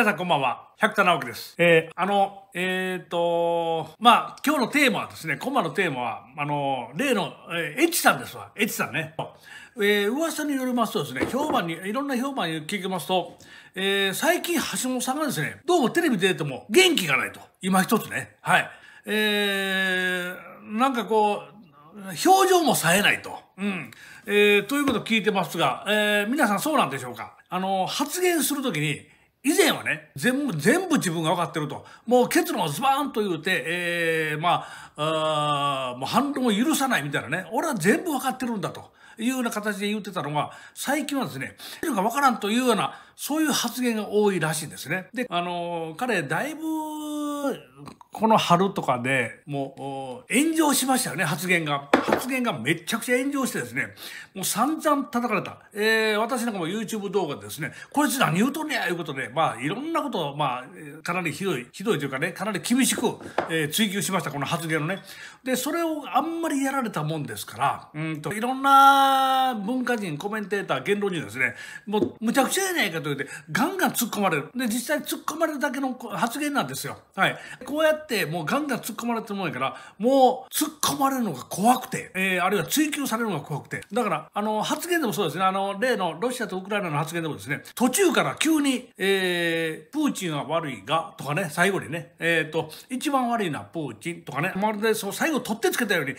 皆さんこんばんは。百田直樹です。えー、あの、えっ、ー、と、まあ、今日のテーマはですね、コマのテーマは、あの、例の、えー、エチさんですわ。エッチさんね。えー、噂によりますとですね、評判に、いろんな評判に聞きますと、えー、最近橋本さんがですね、どうもテレビ出ても元気がないと。今一つね。はい。えー、なんかこう、表情も冴えないと。うん。えー、ということを聞いてますが、えー、皆さんそうなんでしょうかあの、発言するときに、以前はね全部全部自分が分かってるともう結論をズバーンと言うて、えー、まああもう反論を許さないみたいなね俺は全部分かってるんだというような形で言ってたのが最近はですね分からんというようなそういう発言が多いらしいんですね。であのー、彼だいぶこの春とかでもう炎上しましたよね、発言が。発言がめちゃくちゃ炎上してですね、もう散々叩かれた。えー、私なんかも YouTube 動画でですね、こいつ何言うとんねや、いうことで、まあいろんなことを、まあ、かなりひどい、ひどいというかね、かなり厳しく、えー、追求しました、この発言のね。で、それをあんまりやられたもんですから、うんと、いろんな文化人、コメンテーター、言論人ですね、もうむちゃくちゃやないかと言って、ガンガン突っ込まれる。で、実際突っ込まれるだけの発言なんですよ。はい。。こうやってもうガンガン突っ込まれてるもんやから、もう突っ込まれるのが怖くて、えー、あるいは追求されるのが怖くて。だから、あの、発言でもそうですね。あの、例のロシアとウクライナの発言でもですね、途中から急に、えー、プーチンは悪いが、とかね、最後にね、えっ、ー、と、一番悪いのはプーチンとかね、まるでそう、最後取ってつけたように、わ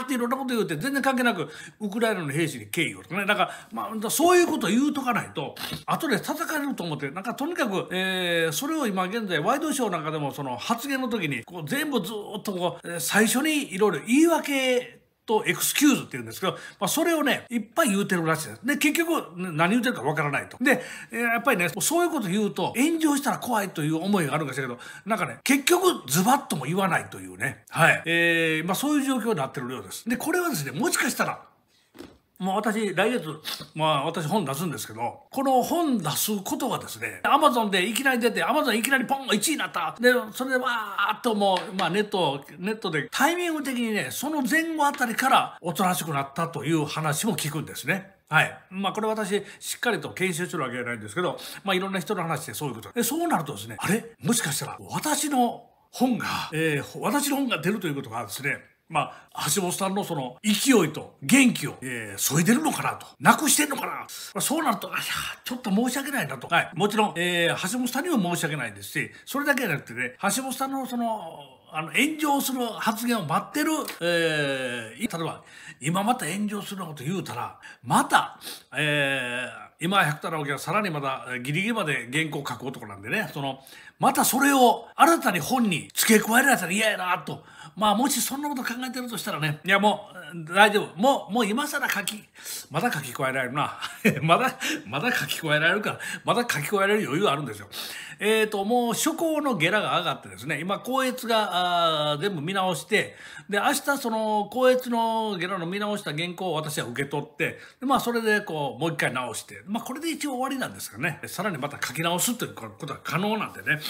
ーっていろんなこと言うて、全然関係なく、ウクライナの兵士に敬意をとかね、だから、まあ、そういうことを言うとかないと、後で叩かれると思って、なんかとにかく、えー、それを今現在、ワイドショー省なんかでもその発言の時にこう全部ずっとこう最初にいろいろ言い訳とエクスキューズって言うんですけど、まあ、それをね、いっぱい言うてるらしいです。で、結局、何言うてるかわからないと。で、やっぱりね、そういうこと言うと、炎上したら怖いという思いがあるんですけど、なんかね、結局、ズバッとも言わないというね、はい。えー、まあ、そういう状況になってるようです。で、これはですね、もしかしたら、もう私、来月、まあ私本出すんですけど、この本出すことがですね、アマゾンでいきなり出て、アマゾンいきなりポン1位になった。で、それでわーっともう、まあネット、ネットでタイミング的にね、その前後あたりからおとなしくなったという話も聞くんですね。はい。まあ、これ私、しっかりと研修するわけじゃないんですけど、まあ、いろんな人の話でそういうこと。で、そうなるとですね、あれもしかしたら、私の本が、えー、私の本が出るということがですね、まあ、橋本さんのその勢いと元気を、えー、添いでるのかなと、なくしてんのかな、まあ、そうなると、あいや、ちょっと申し訳ないなと、はい、もちろん、えー、橋本さんにも申し訳ないですし、それだけじゃなくてね、橋本さんのその、あの炎上する発言を待ってる、えー、例えば今また炎上するようなこと言うたらまた、えー、今百太郎はさらにまだギリギリまで原稿書く男なんでねそのまたそれを新たに本に付け加えられたら嫌やなと。まあもしそんなこと考えてるとしたらね、いやもう大丈夫。もう、もう今更書き、まだ書き加えられるな。まだ、まだ書き加えられるから、まだ書き加えられる余裕あるんですよ。えっ、ー、と、もう初稿のゲラが上がってですね、今、校閲があ全部見直して、で、明日その校閲のゲラの見直した原稿を私は受け取って、でまあそれでこう、もう一回直して、まあこれで一応終わりなんですかね、さらにまた書き直すということは可能なんでね、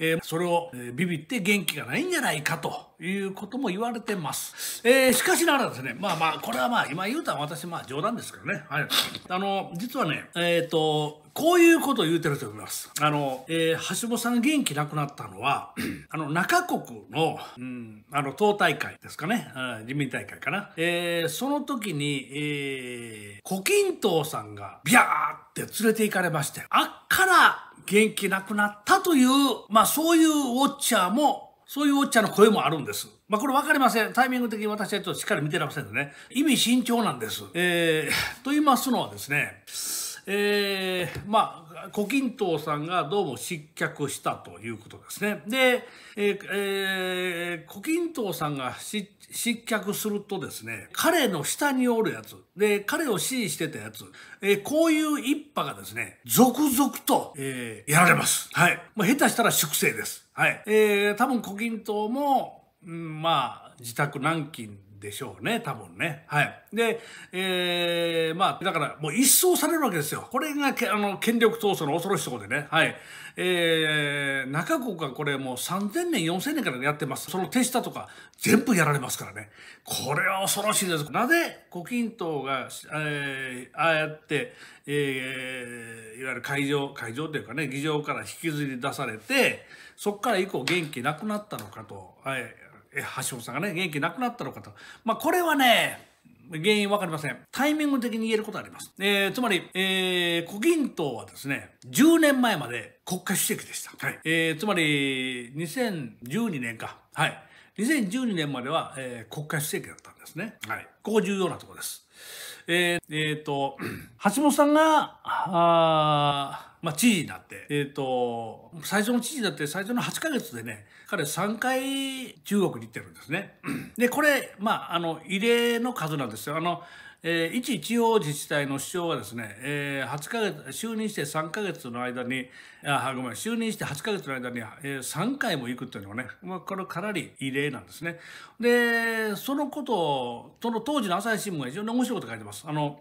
えー、それを、えー、ビビって元気がないんじゃないかということも言われてます。えー、しかしながらですね、まあまあ、これはまあ、今言うたら私、まあ冗談ですけどね。はい。あの、実はね、えっ、ー、と、こういうことを言うてる思います。あの、えー、橋本さん元気なくなったのは、あの、中国の、うん、あの、党大会ですかね、うん、自民大会かな。えー、その時に、えー、胡錦涛さんが、ビャーって連れて行かれまして、あっから、元気なくなったという、まあそういうウォッチャーも、そういうウォッチャーの声もあるんです。まあこれ分かりません。タイミング的に私はちょっとしっかり見てらませんのでね。意味慎重なんです。えー、と言いますのはですね、えー、まあ、胡錦涛さんがどうも失脚したということですね。で、えー、胡錦涛さんが失脚するとですね、彼の下におるやつ、で、彼を支持してたやつ、えー、こういう一派がですね、続々と、えー、やられます。はい。ま下手したら粛清です。はい。えー、多分胡錦涛も、うん、まあ、自宅軟禁でしょうね、多分ね。はい。で、えー、まあ、だからもう一掃されるわけですよ。これがけあの権力闘争の恐ろしいところでね。はい。えー、中国がこれもう3000年、4000年からやってます。その手下とか全部やられますからね。これは恐ろしいです。なぜ胡錦涛が、えー、ああやって、えー、いわゆる会場、会場というかね、議場から引きずり出されて、そこから以降元気なくなったのかと、はい、橋本さんがね、元気なくなったのかと。まあ、これはね、原因わかりません。タイミング的に言えることあります。えー、つまり、えー、胡錦涛はですね、10年前まで国家主席でした。はい。えー、つまり、2012年か。はい。2012年までは、えー、国家主席だったんですね。はい。ここ重要なところです。えー、えー、と、橋本さんが、あまあ、知事になって、えっ、ー、と、最初の知事だって最初の8ヶ月でね、彼3回中国に行ってるんですね。で、これ、まあ、あの、異例の数なんですよ。あの、えー、一地方自治体の首相はですね、えー、8ヶ月、就任して3ヶ月の間に、あ、ごめん、就任して8ヶ月の間に、えー、3回も行くっていうのはね、まあ、これかなり異例なんですね。で、そのことを、その当時の朝日新聞が非常に面白いこと書いてます。あの、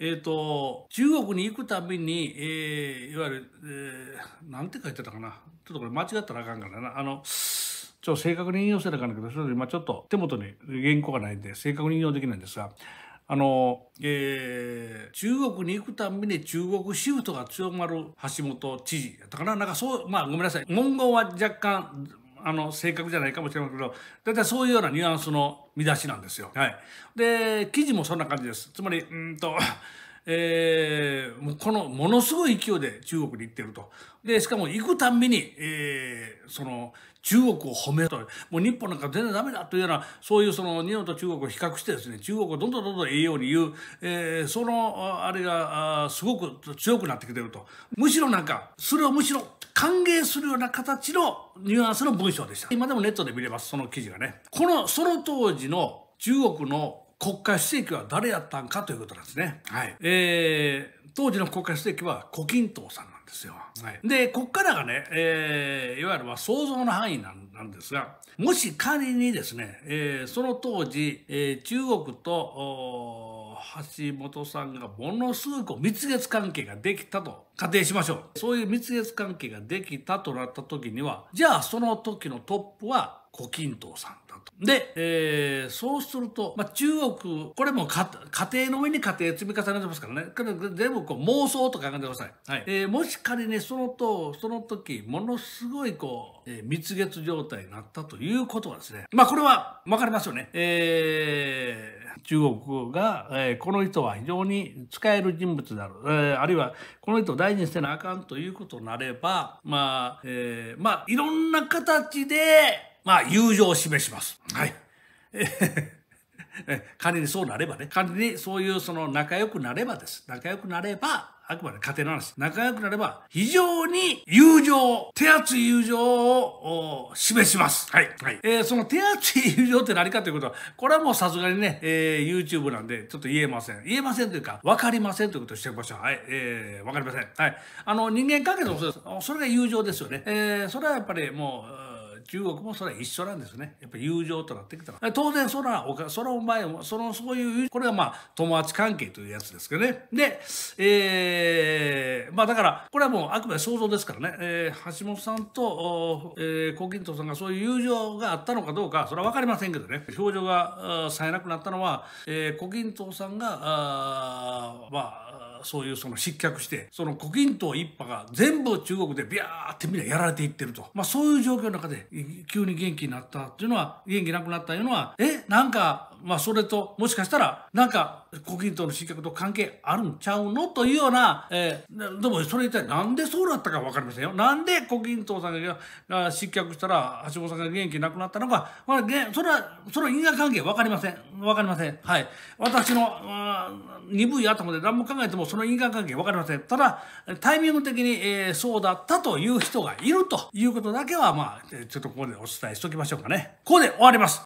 えっ、ー、と、中国に行くたびに、えー、いわゆる、えー、なんて書いてたかな。ちょっとこれ間違ったらあかんからな。あの、ちょ正確に引用せなあかんけど、それ今ちょっと手元に原稿がないんで、正確に引用できないんですが、あの、えー、中国に行くたびに中国シフトが強まる橋本知事やったかな。なんかそう、まあごめんなさい。文言は若干、あの正確じゃないかもしれませんけど大体そういうようなニュアンスの見出しなんですよ。はい、で記事もそんな感じです。つまりうんとえー、もうこのものすごい勢いで中国に行ってると。で、しかも行くたんびに、えー、その、中国を褒めると。もう日本なんか全然ダメだというような、そういうその日本と中国を比較してですね、中国をどんどんどんどん栄養に言う、えー、その、あれが、すごく強くなってきてると。むしろなんか、それをむしろ歓迎するような形のニュアンスの文章でした。今でもネットで見れます、その記事がね。この、その当時の中国の国家主席は誰やったんかということなんですね。はい。えー、当時の国家主席は胡錦涛さんなんですよ。はい、で、こっからがね、えー、いわゆるは想像の範囲なんなんですが、もし仮にですね、えー、その当時、えー、中国と、橋本さんがものすごく蜜月関係ができたと仮定しましょう。そういう蜜月関係ができたとなった時には、じゃあその時のトップは胡錦涛さんと。で、えー、そうすると、まあ、中国、これも家庭の上に家庭積み重ねてますからね。これ全部こう妄想と考えてください。はい、えー、もし仮にそのと、その時、ものすごいこう、えー、蜜月状態になったということはですね。まあ、これはわかりますよね。えー、中国が、えー、この人は非常に使える人物である。えー、あるいは、この人を大事にせなあかんということになれば、まあ、えー、まあ、いろんな形で、まあ、友情を示します。はい。仮にそうなればね、仮にそういうその仲良くなればです。仲良くなれば、あくまで家庭の話。仲良くなれば、非常に友情、手厚い友情を示します。はい。はい。えー、その手厚い友情って何かということは、これはもうさすがにね、えー、YouTube なんで、ちょっと言えません。言えませんというか、わかりませんということをしておきましょう。はい。えー、わかりません。はい。あの、人間関係のそうです。それが友情ですよね。えー、それはやっぱりもう、中国もそれは一緒なんですね。やっぱり友情となってきたら。当然、その、その前も、その、そういう、これがまあ、友達関係というやつですけどね。で、えー、まあだから、これはもうあくまで想像ですからね。えー、橋本さんと、えー、胡錦涛さんがそういう友情があったのかどうか、それは分かりませんけどね。表情が冴えなくなったのは、えー、胡錦涛さんが、あまあ、そういうその失脚してその胡錦涛一派が全部中国でビャーってみんなやられていってると、まあ、そういう状況の中で急に元気になったっていうのは元気なくなったいうのはえなんかまあそれともしかしたらなんか胡錦涛の失脚と関係あるんちゃうのというような、えー、でもそれ一体なんでそうだったか分かりませんよ。なんで胡錦涛さんが失脚したら橋本さんが元気なくなったのか、まあ、それはその因果関係分かりません。分かりません。はい。私の鈍い頭で何も考えてもその因果関係分かりません。ただタイミング的に、えー、そうだったという人がいるということだけはまあちょっとここでお伝えしときましょうかね。ここで終わります。